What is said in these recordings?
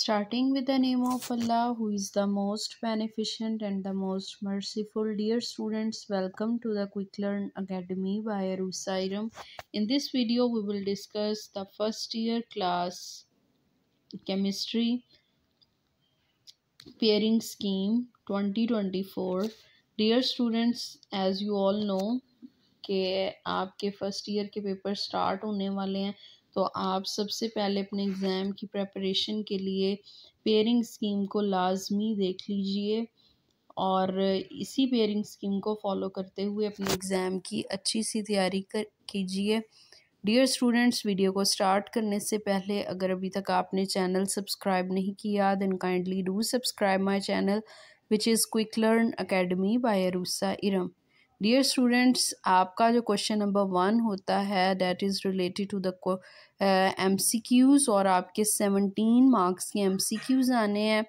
Starting with the name of Allah, who is the most beneficent and the most merciful. Dear students, welcome to the Quick Learn Academy by Arusairam. In this video, we will discuss the first year class chemistry pairing scheme 2024. Dear students, as you all know, कि आपके first year के paper start होने वाले हैं तो आप सबसे पहले अपने एग्ज़ाम की प्रेपरेशन के लिए पेयरिंग स्कीम को लाजमी देख लीजिए और इसी पेयरिंग स्कीम को फॉलो करते हुए अपने एग्ज़ाम की अच्छी सी तैयारी कर कीजिए डियर स्टूडेंट्स वीडियो को स्टार्ट करने से पहले अगर अभी तक आपने चैनल सब्सक्राइब नहीं किया then kindly do subscribe my channel which is quick learn academy by Arusa Iram dear students आपका जो क्वेश्चन नंबर वन होता है that is related to the M C Qs और आपके सेवनटीन मार्क्स के एम सी क्यूज़ आने हैं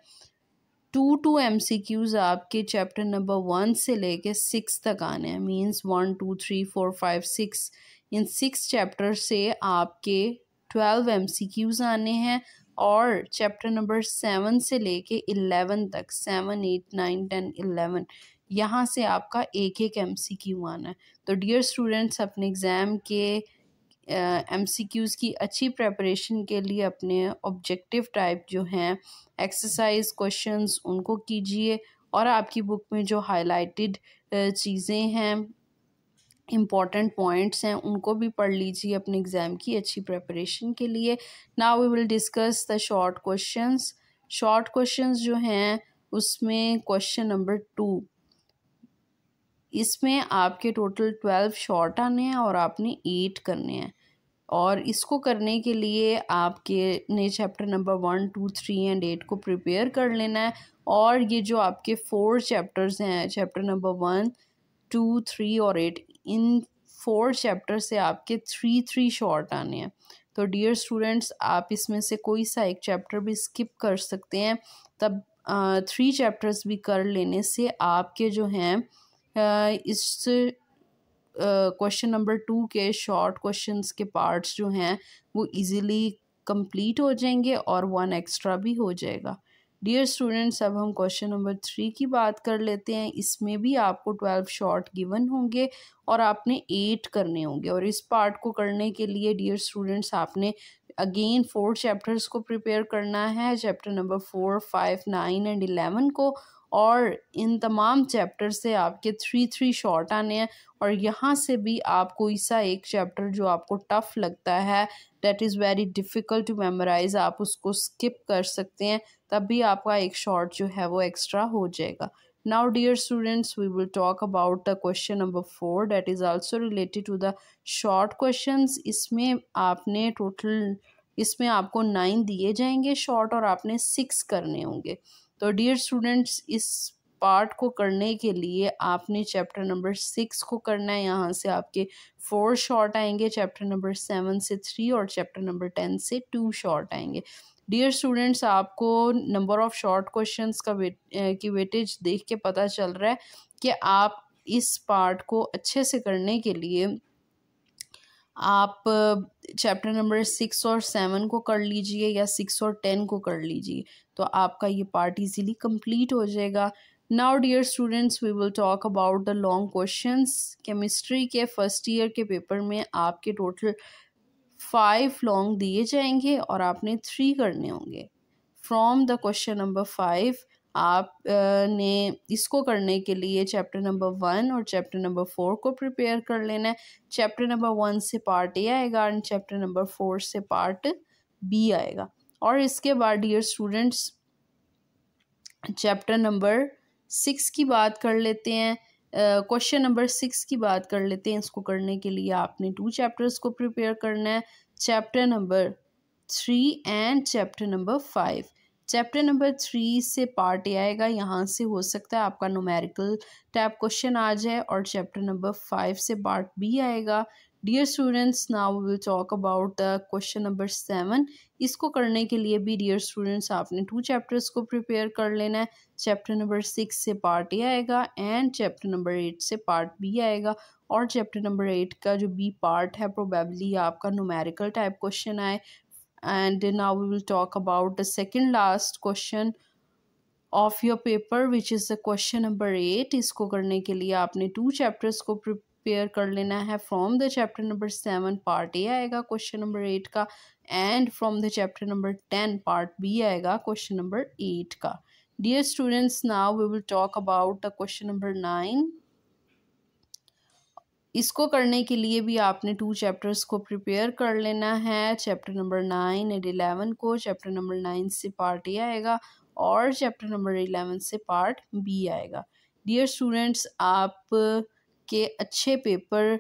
two two M C Qs आपके चैप्टर नंबर वन से लेके सिक्स तक आने हैं means one two three four five six in six chapter से आपके ट्वेल्व एम सी क्यूज़ आने हैं और चैप्टर नंबर सेवन से लेके इलेवन तक seven eight nine ten eleven यहाँ से आपका एक एक एम सी क्यू आना है तो डियर स्टूडेंट्स अपने एग्ज़ाम के एम सी क्यूज़ की अच्छी प्रेपरेशन के लिए अपने ऑब्जेक्टिव टाइप जो हैं एक्सरसाइज क्वेश्चंस उनको कीजिए और आपकी बुक में जो हाइलाइटेड चीज़ें हैं इम्पॉर्टेंट पॉइंट्स हैं उनको भी पढ़ लीजिए अपने एग्ज़ाम की अच्छी प्रेपरेशन के लिए now we will discuss the short questions short questions जो हैं उसमें क्वेश्चन नंबर टू इसमें आपके टोटल ट्वेल्व शॉर्ट आने हैं और आपने एट करने हैं और इसको करने के लिए आपके ने chapter number one two three and eight को प्रिपेयर कर लेना है और ये जो आपके फोर चैप्टर्स हैं chapter number one two three और एट इन फोर चैप्टर से आपके थ्री थ्री शॉर्ट आने हैं तो डियर स्टूडेंट्स आप इसमें से कोई सा एक चैप्टर भी स्किप कर सकते हैं तब थ्री चैप्टर्स भी कर लेने से आपके जो हैं इस क्वेश्चन नंबर टू के शॉर्ट क्वेश्चंस के पार्ट्स जो हैं वो इजीली कंप्लीट हो जाएंगे और वन एक्स्ट्रा भी हो जाएगा डियर स्टूडेंट्स अब हम क्वेश्चन नंबर थ्री की बात कर लेते हैं इसमें भी आपको ट्वेल्व शॉर्ट गिवन होंगे और आपने एट करने होंगे और इस पार्ट को करने के लिए डियर स्टूडेंट्स आपने अगेन फोर चैप्टर्स को प्रिपेयर करना है chapter number four five nine and eleven को और इन तमाम चैप्टर से आपके थ्री थ्री शॉर्ट आने हैं और यहाँ से भी आप कोई सा एक चैप्टर जो आपको टफ लगता है that is very difficult to memorise आप उसको स्किप कर सकते हैं तब भी आपका एक शॉर्ट जो है वो एक्स्ट्रा हो जाएगा now dear students we will talk about the question number 4 that is also related to the short questions isme aapne total isme aapko 9 diye jayenge short aur aapne 6 karne honge to dear students is part को करने के लिए आपने chapter number six को करना है यहाँ से आपके फोर शॉर्ट आएंगे चैप्टर नंबर सेवन से थ्री और चैप्टर नंबर टेन से टू शॉर्ट आएंगे डियर स्टूडेंट्स आपको नंबर ऑफ़ शॉर्ट क्वेश्चन का वेट की वेटेज देख के पता चल रहा है कि आप इस पार्ट को अच्छे से करने के लिए आप चैप्टर नंबर सिक्स और सेवन को कर लीजिए या सिक्स और टेन को कर लीजिए तो आपका ये पार्ट इजीली कंप्लीट हो जाएगा now dear students we will talk about the long questions chemistry के फर्स्ट ईयर के पेपर में आपके टोटल फाइव लॉन्ग दिए जाएंगे और आपने थ्री करने होंगे from the question number five आप ने इसको करने के लिए चैप्टर नंबर वन और चैप्टर नंबर फोर को प्रिपेयर कर लेना है चैप्टर नंबर वन से पार्ट ए आएगा एंड चैप्टर नंबर फोर से पार्ट बी आएगा और इसके बाद dear students chapter number six की बात कर लेते हैं क्वेश्चन नंबर सिक्स की बात कर लेते हैं इसको करने के लिए आपने टू चैप्टर्स को प्रिपेयर करना है chapter number three and chapter number five chapter number three से पार्ट ए आएगा यहाँ से हो सकता है आपका नोमेरिकल टाइप क्वेश्चन आ जाए और चैप्टर नंबर फाइव से पार्ट बी आएगा dear students now will talk about the question number seven इसको करने के लिए भी डियर स्टूडेंट्स आपने टू चैप्टर्स को प्रिपेयर कर लेना है चैप्टर नंबर सिक्स से पार्ट ए आएगा एंड चैप्टर नंबर एट से पार्ट बी आएगा और चैप्टर नंबर एट का जो बी पार्ट है प्रोबेबली आपका नोमेरिकल टाइप क्वेश्चन आए and now we will talk about the second last question of your paper which is the question number eight इसको करने के लिए आपने टू चैप्टर्स को प्रिप पेयर कर लेना है from the chapter number seven part A आएगा क्वेश्चन नंबर एट का and from the chapter number ten part B आएगा क्वेश्चन नंबर एट का dear students now we will talk about the question number nine इसको करने के लिए भी आपने टू चैप्टर्स को प्रिपेयर कर लेना है chapter number nine and eleven को चैप्टर नंबर नाइन से पार्ट ए आएगा और चैप्टर नंबर इलेवन से पार्ट बी आएगा डियर स्टूडेंट्स आप के अच्छे पेपर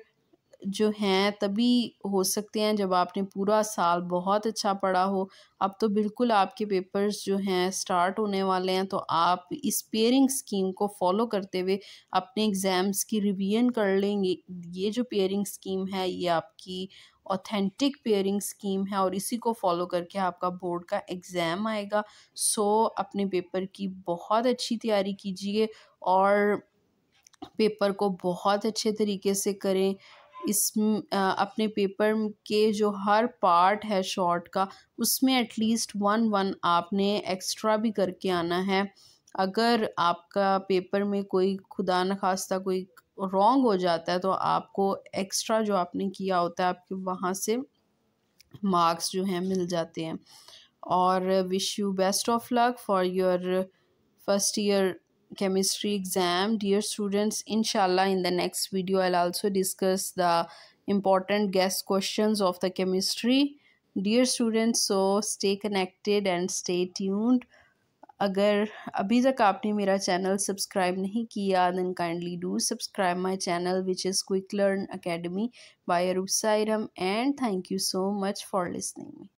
जो हैं तभी हो सकते हैं जब आपने पूरा साल बहुत अच्छा पढ़ा हो अब तो बिल्कुल आपके पेपर्स जो हैं स्टार्ट होने वाले हैं तो आप इस पेयरिंग स्कीम को फॉलो करते हुए अपने एग्ज़ाम्स की रिवीजन कर लेंगे ये जो पेयरिंग स्कीम है ये आपकी ऑथेंटिक पेयरिंग स्कीम है और इसी को फॉलो करके आपका बोर्ड का एग्ज़ाम आएगा सो अपने पेपर की बहुत अच्छी तैयारी कीजिए और पेपर को बहुत अच्छे तरीके से करें इस अपने पेपर के जो हर पार्ट है शॉर्ट का उसमें एटलीस्ट वन वन आपने एक्स्ट्रा भी करके आना है अगर आपका पेपर में कोई खुदा न खास्ता कोई रॉन्ग हो जाता है तो आपको एक्स्ट्रा जो आपने किया होता है आपके वहाँ से मार्क्स जो हैं मिल जाते हैं और wish you best of luck for your first year chemistry exam dear students inshallah in the next video i'll also discuss the important guest questions of the chemistry dear students so stay connected and stay tuned agar abhi tak aapne mera channel subscribe nahi kiya then kindly do subscribe my channel which is quick learn academy by arup sairam and thank you so much for listening